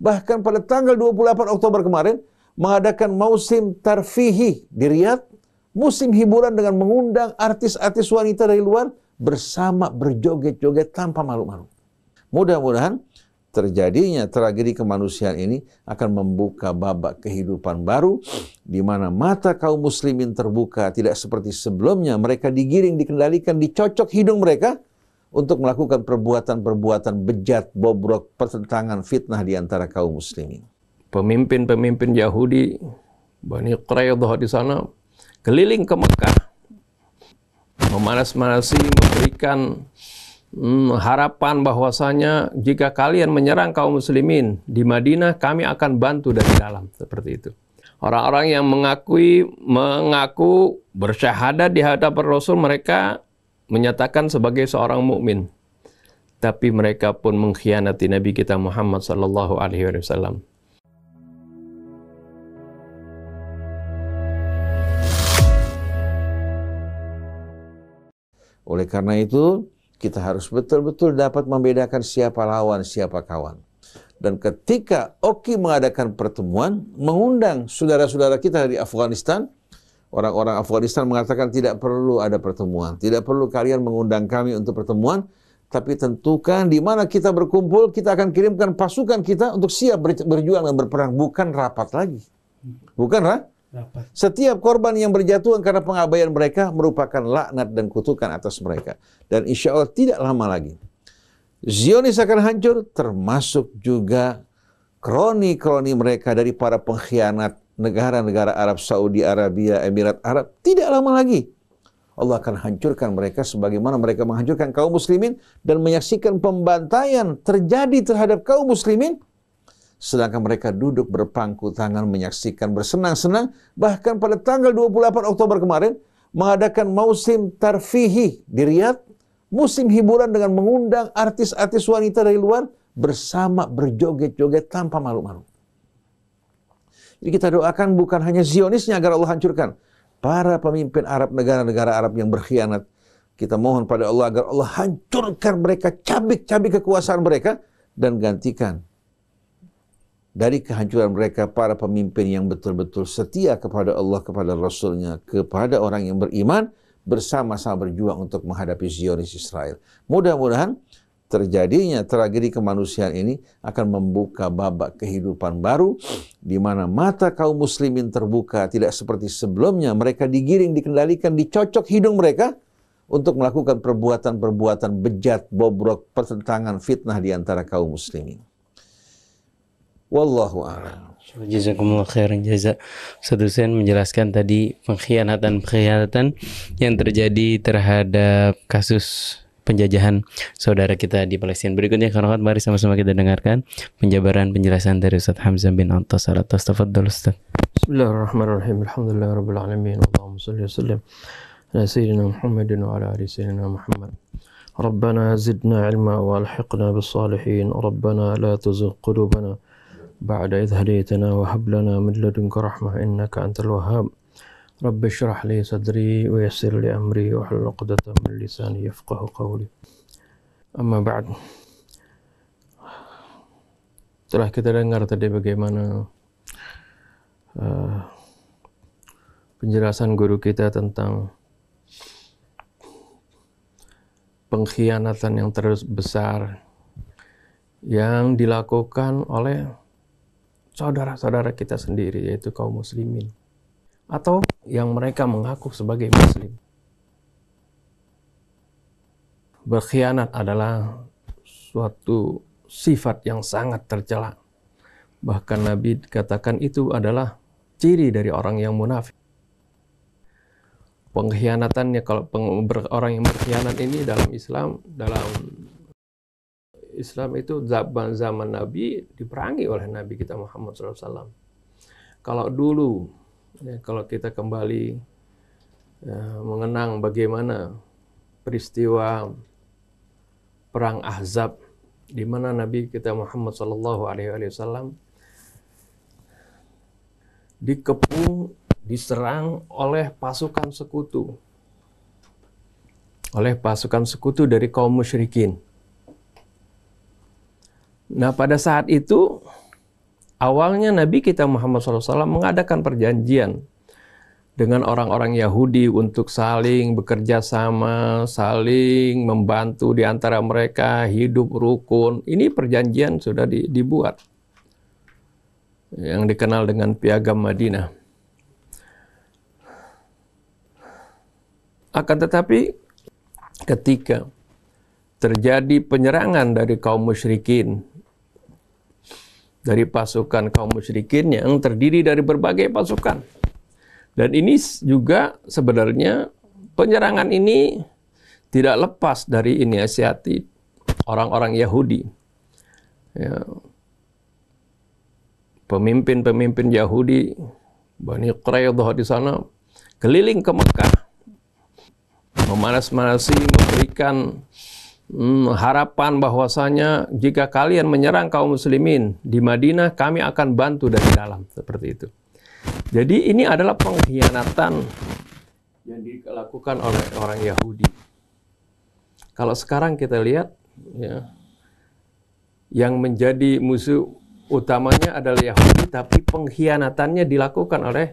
bahkan pada tanggal 28 Oktober kemarin mengadakan musim tarfihi di Riyadh, musim hiburan dengan mengundang artis-artis wanita dari luar bersama berjoget-joget tanpa malu-malu. Mudah-mudahan terjadinya tragedi kemanusiaan ini akan membuka babak kehidupan baru di mana mata kaum muslimin terbuka tidak seperti sebelumnya mereka digiring dikendalikan dicocok hidung mereka untuk melakukan perbuatan-perbuatan bejat, bobrok, pertentangan, fitnah di antara kaum muslimin. Pemimpin-pemimpin Yahudi Bani Quraidah di sana keliling ke Mekah memanas-manasi memberikan hmm, harapan bahwasanya jika kalian menyerang kaum muslimin di Madinah kami akan bantu dari dalam seperti itu. Orang-orang yang mengakui mengaku bersyahadat di hadapan Rasul mereka menyatakan sebagai seorang mukmin, tapi mereka pun mengkhianati Nabi kita Muhammad sallallahu alaihi wasallam. Oleh karena itu, kita harus betul-betul dapat membedakan siapa lawan, siapa kawan. Dan ketika Oki mengadakan pertemuan, mengundang saudara-saudara kita dari Afghanistan, Orang-orang Afghanistan mengatakan tidak perlu ada pertemuan, tidak perlu kalian mengundang kami untuk pertemuan, tapi tentukan di mana kita berkumpul, kita akan kirimkan pasukan kita untuk siap berjuang dan berperang, bukan rapat lagi. Bukan rapat. Setiap korban yang berjatuhan karena pengabaian mereka merupakan laknat dan kutukan atas mereka. Dan insya Allah tidak lama lagi. Zionis akan hancur termasuk juga kroni-kroni mereka dari para pengkhianat negara-negara Arab Saudi Arabia, Emirat Arab, tidak lama lagi Allah akan hancurkan mereka sebagaimana mereka menghancurkan kaum muslimin dan menyaksikan pembantaian terjadi terhadap kaum muslimin sedangkan mereka duduk berpangku tangan menyaksikan bersenang-senang bahkan pada tanggal 28 Oktober kemarin mengadakan musim tarfihi di Riyadh musim hiburan dengan mengundang artis-artis wanita dari luar bersama berjoget-joget tanpa malu-malu jadi kita doakan bukan hanya Zionisnya agar Allah hancurkan. Para pemimpin Arab, negara-negara Arab yang berkhianat. Kita mohon pada Allah agar Allah hancurkan mereka, cabik-cabik kekuasaan mereka, dan gantikan dari kehancuran mereka para pemimpin yang betul-betul setia kepada Allah, kepada Rasulnya, kepada orang yang beriman, bersama-sama berjuang untuk menghadapi Zionis Israel. Mudah-mudahan terjadinya tragedi kemanusiaan ini akan membuka babak kehidupan baru di mana mata kaum muslimin terbuka tidak seperti sebelumnya mereka digiring dikendalikan dicocok hidung mereka untuk melakukan perbuatan-perbuatan bejat bobrok pertentangan fitnah di antara kaum muslimin wallahu a'lam Jazakumullah khairan jazak. Sedusen menjelaskan tadi pengkhianatan-pengkhianatan yang terjadi terhadap kasus penjajahan saudara kita di Palestina. Berikutnya kawan mari sama-sama kita dengarkan penjabaran penjelasan dari Ustaz Hamzah bin Antas Salatas Tafadhol Ustaz. Bismillahirrahmanirrahim. Alhamdulillah rabbil alamin. Allahumma shalli wa sallim ala sayyidina Muhammadin wa ala ali sayyidina Muhammad. ربنا زدنا علما والحقنا بالصالحين ربنا لا تزغ قلوبنا بعد إذ هديتنا وهب لنا من لدنك رحمة إنك أنت الوهاب رب اشرح لي صدري ويسر لي أمري واحلل عقدة من لساني يفقه قولي Amma بعد telah kita dengar tadi bagaimana uh, penjelasan guru kita tentang pengkhianatan yang terus besar yang dilakukan oleh saudara-saudara kita sendiri yaitu kaum muslimin atau yang mereka mengaku sebagai muslim. Berkhianat adalah suatu sifat yang sangat tercela. Bahkan Nabi katakan itu adalah ciri dari orang yang munafik. Pengkhianatannya kalau peng, ber, orang yang berkhianat ini dalam Islam dalam Islam itu zaman zaman Nabi diperangi oleh Nabi kita Muhammad SAW. Kalau dulu ya, kalau kita kembali ya, mengenang bagaimana peristiwa perang Ahzab di mana Nabi kita Muhammad Shallallahu Alaihi Wasallam dikepung, diserang oleh pasukan sekutu, oleh pasukan sekutu dari kaum musyrikin. Nah pada saat itu Awalnya Nabi kita Muhammad SAW mengadakan perjanjian dengan orang-orang Yahudi untuk saling bekerja sama, saling membantu di antara mereka, hidup rukun. Ini perjanjian sudah di, dibuat. Yang dikenal dengan Piagam Madinah. Akan tetapi ketika terjadi penyerangan dari kaum musyrikin dari pasukan kaum musyrikin yang terdiri dari berbagai pasukan. Dan ini juga sebenarnya penyerangan ini tidak lepas dari inisiatif orang-orang Yahudi. Ya. Pemimpin-pemimpin Yahudi, Bani Quraidah di sana, keliling ke Mekah, memanas-manasi, memberikan hmm, harapan bahwasanya jika kalian menyerang kaum muslimin di Madinah, kami akan bantu dari dalam seperti itu. Jadi ini adalah pengkhianatan yang dilakukan oleh orang Yahudi. Kalau sekarang kita lihat, ya, yang menjadi musuh utamanya adalah Yahudi, tapi pengkhianatannya dilakukan oleh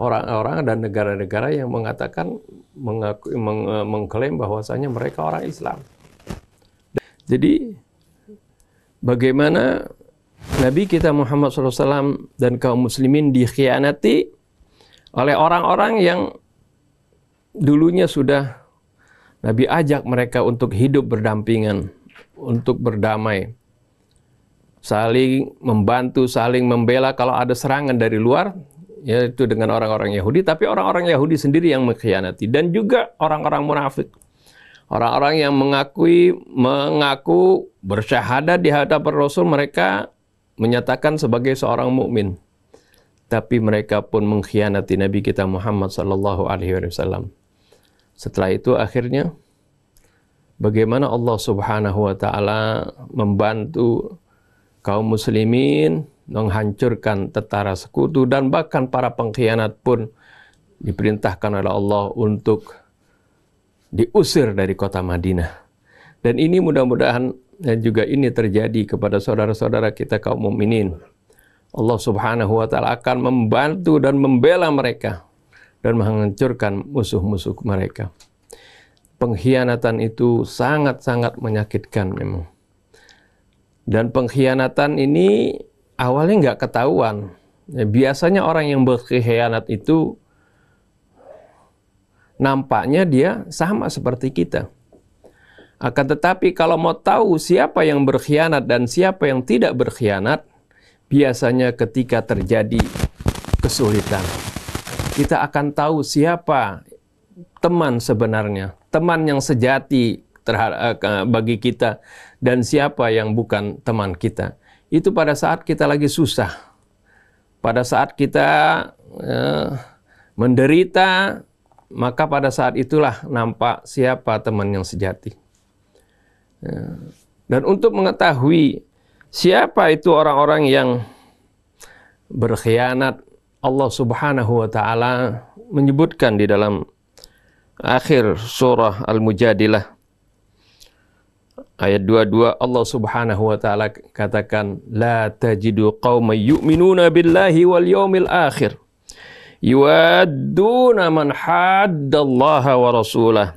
orang-orang dan negara-negara yang mengatakan mengaku, meng, mengklaim bahwasanya mereka orang Islam. Jadi bagaimana Nabi kita Muhammad SAW dan kaum muslimin dikhianati oleh orang-orang yang dulunya sudah Nabi ajak mereka untuk hidup berdampingan, untuk berdamai, saling membantu, saling membela kalau ada serangan dari luar, yaitu dengan orang-orang Yahudi, tapi orang-orang Yahudi sendiri yang mengkhianati dan juga orang-orang munafik. Orang-orang yang mengakui mengaku bersyahadat di hadapan Rasul mereka menyatakan sebagai seorang mukmin. Tapi mereka pun mengkhianati Nabi kita Muhammad sallallahu alaihi wasallam. Setelah itu akhirnya bagaimana Allah Subhanahu wa taala membantu kaum muslimin menghancurkan tentara sekutu dan bahkan para pengkhianat pun diperintahkan oleh Allah untuk diusir dari kota Madinah. Dan ini mudah-mudahan dan eh, juga ini terjadi kepada saudara-saudara kita kaum mukminin. Allah Subhanahu wa taala akan membantu dan membela mereka dan menghancurkan musuh-musuh mereka. Pengkhianatan itu sangat-sangat menyakitkan memang. Dan pengkhianatan ini awalnya nggak ketahuan. Ya, biasanya orang yang berkhianat itu nampaknya dia sama seperti kita. Akan tetapi kalau mau tahu siapa yang berkhianat dan siapa yang tidak berkhianat, biasanya ketika terjadi kesulitan, kita akan tahu siapa teman sebenarnya, teman yang sejati eh, bagi kita dan siapa yang bukan teman kita. Itu pada saat kita lagi susah, pada saat kita eh, menderita, maka pada saat itulah nampak siapa teman yang sejati. Ya. Dan untuk mengetahui siapa itu orang-orang yang berkhianat, Allah Subhanahu wa taala menyebutkan di dalam akhir surah Al-Mujadilah ayat 22 Allah Subhanahu wa taala katakan la tajidu qauman yu'minuna billahi wal yawmil akhir yuwadduna man haddallaha wa rasulah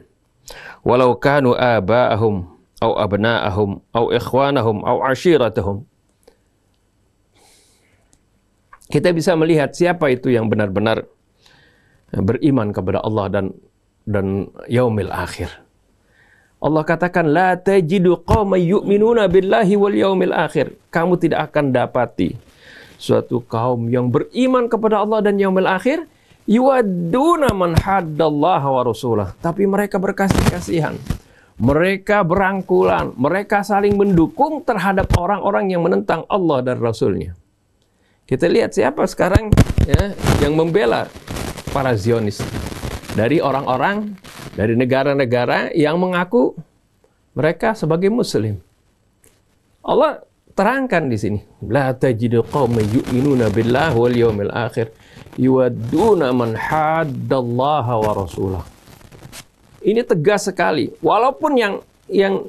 walau kanu aba'ahum au abna'ahum au ikhwanahum au ashiratahum kita bisa melihat siapa itu yang benar-benar beriman kepada Allah dan dan yaumil akhir. Allah katakan la tajidu qauman yu'minuna billahi wal yaumil akhir. Kamu tidak akan dapati suatu kaum yang beriman kepada Allah dan yaumil akhir yuaduna man haddallaha wa rasulah tapi mereka berkasih kasihan mereka berangkulan mereka saling mendukung terhadap orang-orang yang menentang Allah dan rasulnya kita lihat siapa sekarang ya yang membela para Zionis dari orang-orang dari negara-negara yang mengaku mereka sebagai muslim Allah terangkan di sini la tajidu qauman yu'minuna billahi wal yawmil akhir yuwadduna man haddallaha wa rasulah ini tegas sekali walaupun yang yang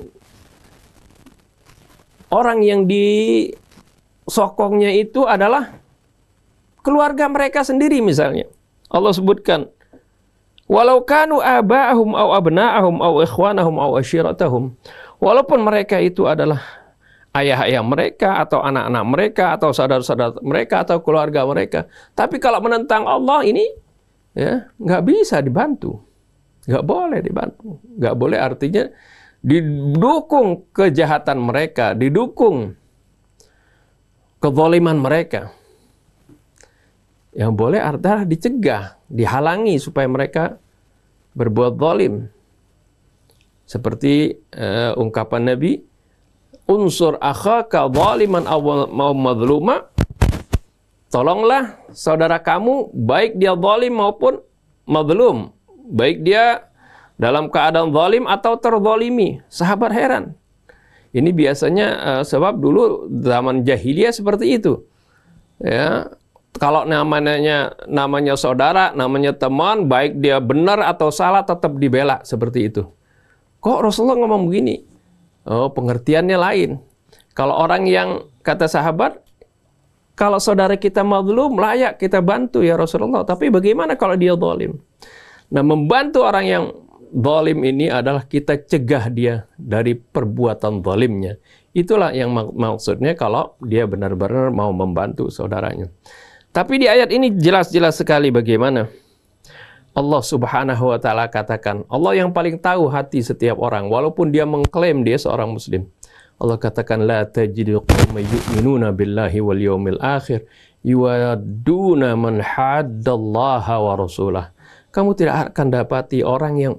orang yang di sokongnya itu adalah keluarga mereka sendiri misalnya Allah sebutkan walau kanu aba'ahum au abna'ahum au ikhwanahum au ashiratahum walaupun mereka itu adalah ayah-ayah mereka atau anak-anak mereka atau saudara-saudara mereka atau keluarga mereka. Tapi kalau menentang Allah ini ya nggak bisa dibantu, nggak boleh dibantu, nggak boleh artinya didukung kejahatan mereka, didukung kezoliman mereka. Yang boleh adalah dicegah, dihalangi supaya mereka berbuat zalim. Seperti uh, ungkapan Nabi, unsur akhaka zaliman awal mau mazluma tolonglah saudara kamu baik dia zalim maupun mazlum baik dia dalam keadaan zalim atau terzalimi sahabat heran ini biasanya uh, sebab dulu zaman jahiliyah seperti itu ya kalau namanya namanya saudara namanya teman baik dia benar atau salah tetap dibela seperti itu kok Rasulullah ngomong begini Oh, pengertiannya lain. Kalau orang yang kata sahabat, kalau saudara kita mazlum layak kita bantu ya Rasulullah. Tapi bagaimana kalau dia zalim? Nah, membantu orang yang zalim ini adalah kita cegah dia dari perbuatan zalimnya. Itulah yang mak maksudnya kalau dia benar-benar mau membantu saudaranya. Tapi di ayat ini jelas-jelas sekali bagaimana Allah Subhanahu wa taala katakan, Allah yang paling tahu hati setiap orang walaupun dia mengklaim dia seorang muslim. Allah katakan la tajidu qauman yu'minuna billahi wal yawmil akhir yuwaduna man haddallaha wa rasulah. Kamu tidak akan dapati orang yang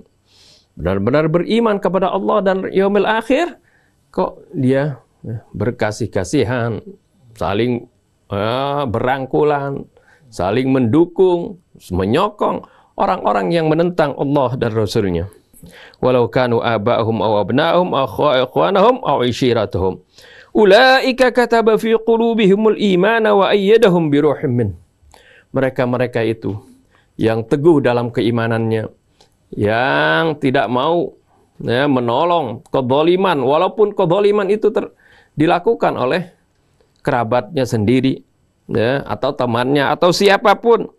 benar-benar beriman kepada Allah dan yaumil akhir kok dia ya, berkasih-kasihan, saling ya, berangkulan, saling mendukung, menyokong orang-orang yang menentang Allah dan Rasulnya. Walau kanu abahum aw abnahum aw ikhwanahum aw ishiratuhum. Ulaika kataba fi qulubihimul iman wa ayyadahum bi ruhim min. Mereka-mereka itu yang teguh dalam keimanannya, yang tidak mau ya, menolong kedoliman, walaupun kedoliman itu ter, dilakukan oleh kerabatnya sendiri, ya, atau temannya, atau siapapun.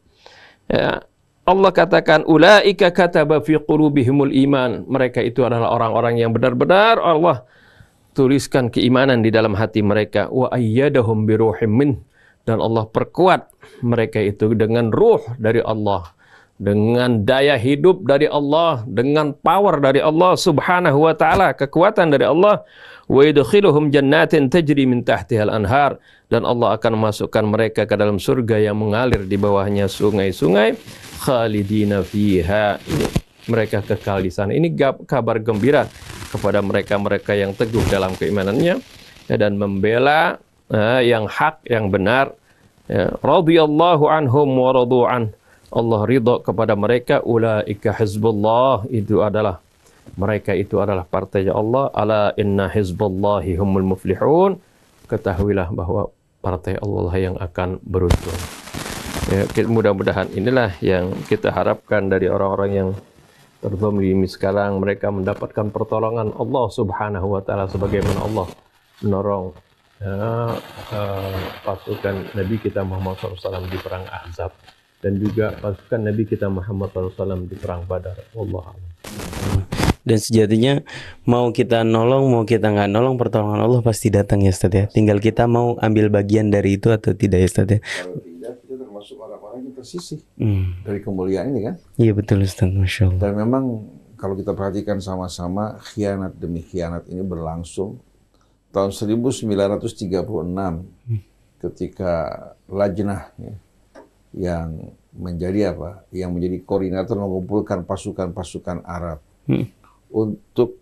Ya, Allah katakan ulaika kataba fi qulubihimul iman. Mereka itu adalah orang-orang yang benar-benar Allah tuliskan keimanan di dalam hati mereka wa ayyadahum biruhim min dan Allah perkuat mereka itu dengan ruh dari Allah dengan daya hidup dari Allah, dengan power dari Allah Subhanahu wa taala, kekuatan dari Allah, wa yadkhiluhum jannatin tajri min al anhar dan Allah akan masukkan mereka ke dalam surga yang mengalir di bawahnya sungai-sungai khalidina fiha. Mereka kekal di sana. Ini kabar gembira kepada mereka-mereka yang teguh dalam keimanannya ya, dan membela eh, yang hak, yang benar. Ya, radhiyallahu anhum wa radu an Allah ridha kepada mereka ulaika hizbullah itu adalah mereka itu adalah partai Allah ala inna hizballahi humul muflihun ketahuilah bahwa partai Allah yang akan beruntung ya, mudah-mudahan inilah yang kita harapkan dari orang-orang yang terzalimi sekarang mereka mendapatkan pertolongan Allah Subhanahu wa taala sebagaimana Allah menolong ya, uh, pasukan Nabi kita Muhammad SAW di perang Ahzab dan juga pasukan Nabi kita Muhammad SAW di perang Badar. Allah. Dan sejatinya mau kita nolong mau kita nggak nolong pertolongan Allah pasti datang ya Ustaz ya. Tinggal kita mau ambil bagian dari itu atau tidak ya Ustaz ya. Kalau kita termasuk orang-orang yang tersisih hmm. dari kemuliaan ini kan. Iya betul Ustaz, Masya Allah. Dan memang kalau kita perhatikan sama-sama khianat demi khianat ini berlangsung tahun 1936 hmm. ketika Lajnah ya, yang menjadi apa? Yang menjadi koordinator mengumpulkan pasukan-pasukan Arab hmm. untuk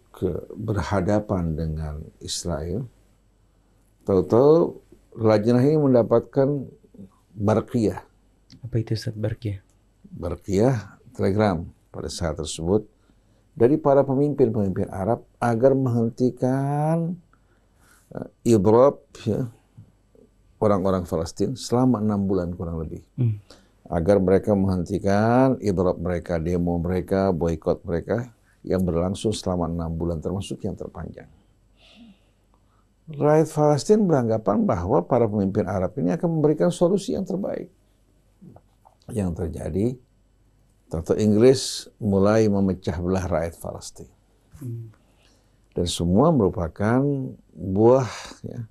berhadapan dengan Israel. Tahu-tahu Lajnah ini mendapatkan Barqiyah. Apa itu Ustaz Barqiyah? Barqiyah telegram pada saat tersebut dari para pemimpin-pemimpin Arab agar menghentikan uh, eh, ibrab ya, orang-orang Palestina selama enam bulan kurang lebih. Hmm. Agar mereka menghentikan idrop mereka, demo mereka, boykot mereka yang berlangsung selama enam bulan termasuk yang terpanjang. Rakyat Palestina beranggapan bahwa para pemimpin Arab ini akan memberikan solusi yang terbaik. Yang terjadi, Tato Inggris mulai memecah belah rakyat Palestina. Hmm. Dan semua merupakan buah ya,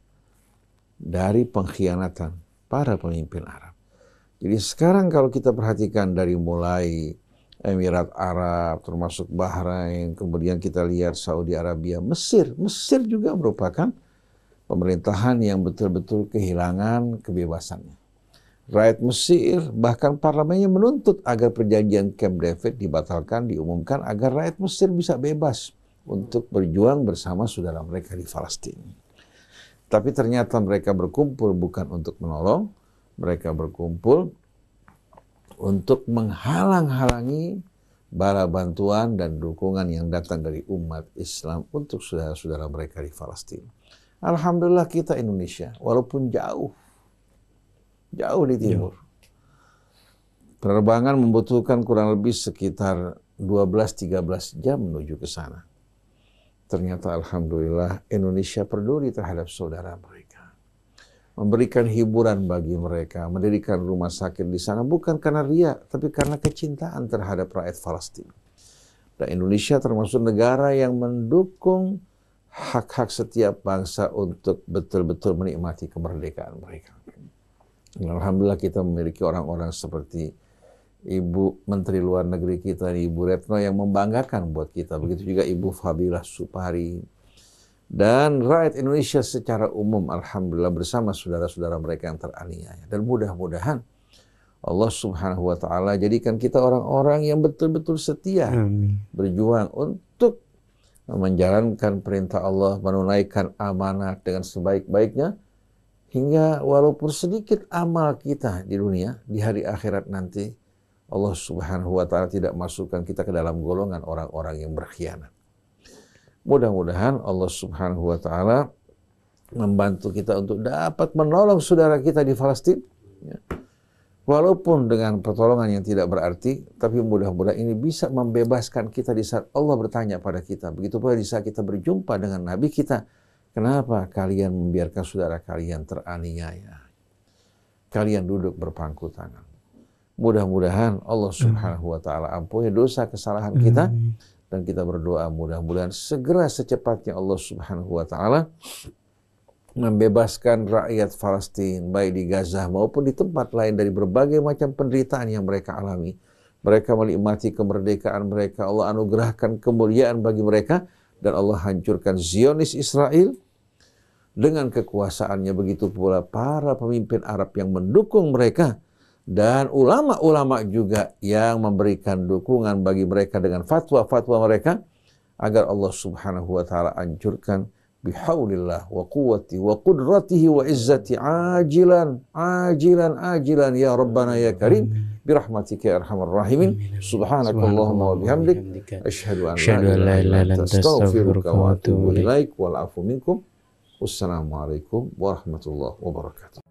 dari pengkhianatan para pemimpin Arab. Jadi sekarang kalau kita perhatikan dari mulai Emirat Arab, termasuk Bahrain, kemudian kita lihat Saudi Arabia, Mesir. Mesir juga merupakan pemerintahan yang betul-betul kehilangan kebebasannya. Rakyat Mesir bahkan parlemennya menuntut agar perjanjian Camp David dibatalkan, diumumkan agar rakyat Mesir bisa bebas untuk berjuang bersama saudara mereka di Palestina. Tapi ternyata mereka berkumpul bukan untuk menolong, mereka berkumpul untuk menghalang-halangi bala bantuan dan dukungan yang datang dari umat Islam untuk saudara-saudara mereka di Palestina. Alhamdulillah kita Indonesia, walaupun jauh, jauh di timur. Penerbangan membutuhkan kurang lebih sekitar 12-13 jam menuju ke sana. Ternyata Alhamdulillah Indonesia peduli terhadap saudara mereka. Memberikan hiburan bagi mereka, mendirikan rumah sakit di sana bukan karena ria, tapi karena kecintaan terhadap rakyat Palestina. Dan Indonesia termasuk negara yang mendukung hak-hak setiap bangsa untuk betul-betul menikmati kemerdekaan mereka. Alhamdulillah kita memiliki orang-orang seperti Ibu Menteri Luar Negeri kita, Ibu Retno yang membanggakan buat kita. Begitu juga Ibu Fadilah Supari. Dan rakyat Indonesia secara umum Alhamdulillah bersama saudara-saudara mereka yang teraniaya. Dan mudah-mudahan Allah subhanahu wa ta'ala jadikan kita orang-orang yang betul-betul setia. Amin. Berjuang untuk menjalankan perintah Allah, menunaikan amanah dengan sebaik-baiknya hingga walaupun sedikit amal kita di dunia, di hari akhirat nanti, Allah Subhanahu wa taala tidak masukkan kita ke dalam golongan orang-orang yang berkhianat. Mudah-mudahan Allah Subhanahu wa taala membantu kita untuk dapat menolong saudara kita di Palestina. Ya. Walaupun dengan pertolongan yang tidak berarti, tapi mudah-mudahan ini bisa membebaskan kita di saat Allah bertanya pada kita. Begitu pula di saat kita berjumpa dengan Nabi kita, kenapa kalian membiarkan saudara kalian teraniaya? Kalian duduk berpangku tangan. Mudah-mudahan Allah Subhanahu wa taala ampuni dosa kesalahan kita dan kita berdoa mudah-mudahan segera secepatnya Allah Subhanahu wa taala membebaskan rakyat Palestina baik di Gaza maupun di tempat lain dari berbagai macam penderitaan yang mereka alami. Mereka menikmati kemerdekaan mereka, Allah anugerahkan kemuliaan bagi mereka dan Allah hancurkan Zionis Israel dengan kekuasaannya begitu pula para pemimpin Arab yang mendukung mereka dan ulama-ulama juga yang memberikan dukungan bagi mereka dengan fatwa-fatwa mereka agar Allah Subhanahu wa taala anjurkan bihaulillah wa quwwati wa qudratihi wa izzati ajilan ajilan ajilan ya rabbana ya karim birahmatika ya arhamar rahimin subhanakallahumma wa bihamdik asyhadu an la ilaha illa anta astaghfiruka wa atubu ilaik wal afu minkum wassalamualaikum warahmatullahi wabarakatuh